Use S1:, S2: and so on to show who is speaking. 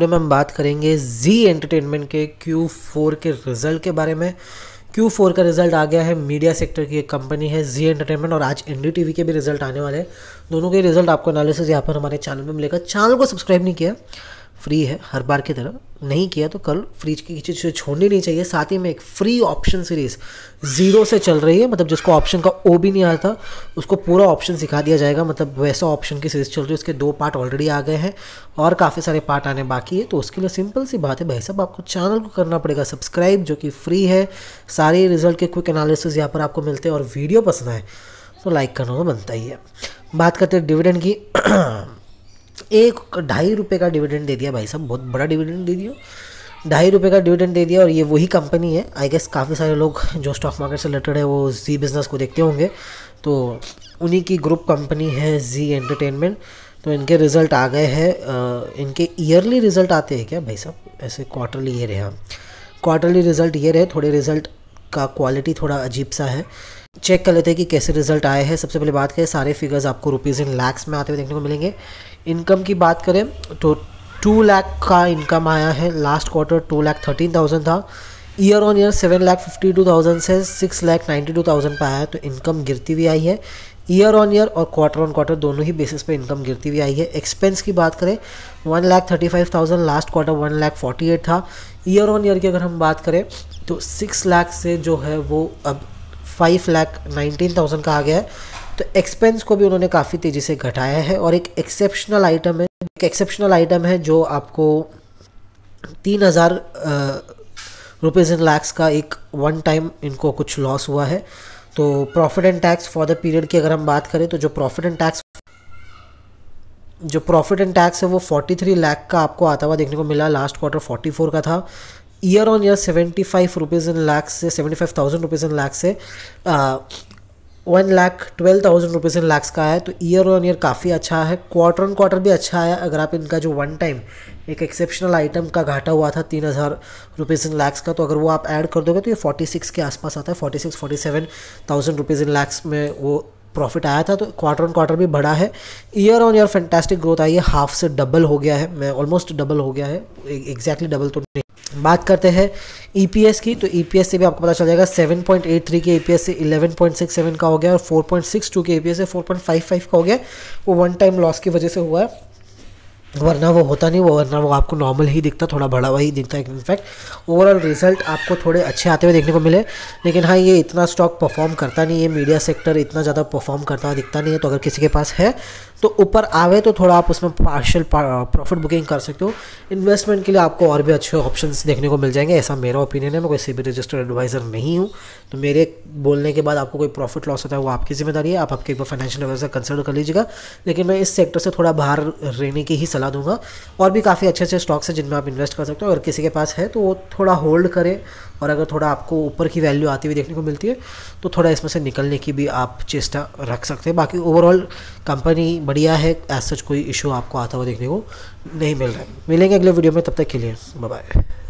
S1: पूरे में हम बात करेंगे जी एंटरटेनमेंट के क्यू फोर के रिजल्ट के बारे में क्यू फोर का रिजल्ट आ गया है मीडिया सेक्टर की एक कंपनी है जी एंटरटेनमेंट और आज एन के भी रिजल्ट आने वाले हैं दोनों के रिजल्ट आपको एनालिसिस यहाँ पर हमारे चैनल में मिलेगा चैनल को सब्सक्राइब नहीं किया फ्री है हर बार की तरह नहीं किया तो कल फ्रीज की चीज़ छोड़नी नहीं चाहिए साथ ही में एक फ्री ऑप्शन सीरीज जीरो से चल रही है मतलब जिसको ऑप्शन का ओ भी नहीं आता उसको पूरा ऑप्शन सिखा दिया जाएगा मतलब वैसा ऑप्शन की सीरीज चल रही है उसके दो पार्ट ऑलरेडी आ गए हैं और काफ़ी सारे पार्ट आने बाकी है तो उसके लिए सिंपल सी बात है भाई साहब आपको चैनल को करना पड़ेगा सब्सक्राइब जो कि फ्री है सारे रिजल्ट के क्विक एनालिसिस यहाँ पर आपको मिलते हैं और वीडियो पसंद आए तो लाइक करना तो बनता ही है बात करते हैं डिविडेंड की एक ढाई रुपये का डिविडेंड दे दिया भाई साहब बहुत बड़ा डिविडेंड दे दिया ढाई रुपये का डिविडेंड दे दिया और ये वही कंपनी है आई गेस काफ़ी सारे लोग जो स्टॉक मार्केट से रिलेटेड है वो जी बिज़नेस को देखते होंगे तो उन्हीं की ग्रुप कंपनी है जी एंटरटेनमेंट तो इनके रिज़ल्ट आ गए हैं इनके ईयरली रिज़ल्ट आते हैं क्या भाई साहब ऐसे क्वार्टरली ये रहे हम क्वार्टरली रिज़ल्ट ये रहे थोड़े रिज़ल्ट का क्वालिटी थोड़ा अजीब सा है चेक कर लेते हैं कि कैसे रिजल्ट आए हैं सबसे पहले बात करें सारे फिगर्स आपको रुपीज़ इन लैक्स में आते हुए देखने को मिलेंगे इनकम की बात करें तो टू लाख का इनकम आया है last quarter two lakh thirteen thousand था year on year seven lakh fifty two thousand से six lakh ninety two thousand पर आया तो इनकम गिरती हुई आई है ईयर ऑन ईयर और क्वार्टर ऑन क्वार्टर दोनों ही बेसिस पे इनकम गिरती हुई आई है एक्सपेंस की बात करें one lakh thirty five thousand last quarter one lakh forty eight था ईयर ऑन ईयर की अगर हम बात करें तो सिक्स लाख से जो है वो अब फाइव लाख नाइनटीन थाउजेंड का आ गया है तो एक्सपेंस को भी उन्होंने काफ़ी तेज़ी से घटाया है और एक एक्सेप्शनल आइटम है एक एक्सेप्शनल आइटम है जो आपको तीन हज़ार रुपीज़ इन लैक्स का एक वन टाइम इनको कुछ लॉस हुआ है तो profit and tax for the period की अगर हम बात करें तो जो प्रॉफिट एंड टैक्स जो प्रॉफिट एंड टैक्स है वो 43 लाख का आपको आता हुआ देखने को मिला लास्ट क्वार्टर 44 का था year on year seventy five rupees in lakhs से seventy five thousand rupees in lakhs से one lakh twelve thousand rupees in lakhs का है तो ईयर ऑन ईयर काफ़ी अच्छा है क्वार्टर ऑन क्वार्टर भी अच्छा है अगर आप इनका जो वन टाइम एक एक्सेप्शनल आइटम का घाटा हुआ था तीन हज़ार रुपीज़ इन लैक्स का तो अगर वो आप ऐड कर दोगे तो ये फोर्टी सिक्स के आसपास आता है forty six forty seven thousand rupees in lakhs में वो प्रॉफिट आया था तो क्वार्टर ऑन क्वार्टर भी बढ़ा है year on year fantastic growth आई है हाफ से डबल हो गया है मैं ऑलमोस्ट डबल हो गया है एग्जैक्टली डबल तो नहीं बात करते हैं ईपीएस e की तो ईपीएस e से भी आपको पता चल जाएगा 7.83 के ईपीएस e से 11.67 का हो गया और 4.62 के ईपीएस से 4.55 का हो गया वो वन टाइम लॉस की वजह से हुआ है वरना वो होता नहीं वो वरना वो आपको नॉर्मल ही दिखता थोड़ा बड़ा हुआ ही दिखता है इनफैक्ट ओवरऑल रिजल्ट आपको थोड़े अच्छे आते हुए देखने को मिले लेकिन हाँ ये इतना स्टॉक परफॉर्म करता नहीं है मीडिया सेक्टर इतना ज़्यादा परफॉर्म करता दिखता नहीं है तो अगर किसी के पास है तो ऊपर आवे तो थोड़ा आप उसमें पार्शल प्रॉफिट बुकिंग कर सकते हो इन्वेस्टमेंट के लिए आपको और भी अच्छे ऑप्शन देखने को मिल जाएंगे ऐसा मेरा ओपिनियन है मैं कोई सी रजिस्टर्ड एडवाइज़र नहीं हूँ तो मेरे बोलने के बाद आपको कोई प्रॉफिट लॉस होता है वो आपकी जिम्मेदारी है आप आपके एक बार फाइनेंशियल एडवाइज़र कंसिडर कर लीजिएगा लेकिन मैं इस सेक्टर से थोड़ा बाहर रहने की ही सलाह दूंगा और भी काफ़ी अच्छे अच्छे स्टॉक्स हैं जिनमें आप इन्वेस्ट कर सकते हो अगर किसी के पास है तो वो थोड़ा होल्ड करें और अगर थोड़ा आपको ऊपर की वैल्यू आती हुई देखने को मिलती है तो थोड़ा इसमें से निकलने की भी आप चेष्टा रख सकते हैं बाकी ओवरऑल कंपनी बढ़िया है एज सच कोई इशू आपको आता हुआ देखने को नहीं मिल रहा है मिलेंगे अगले वीडियो में तब तक के लिए बाय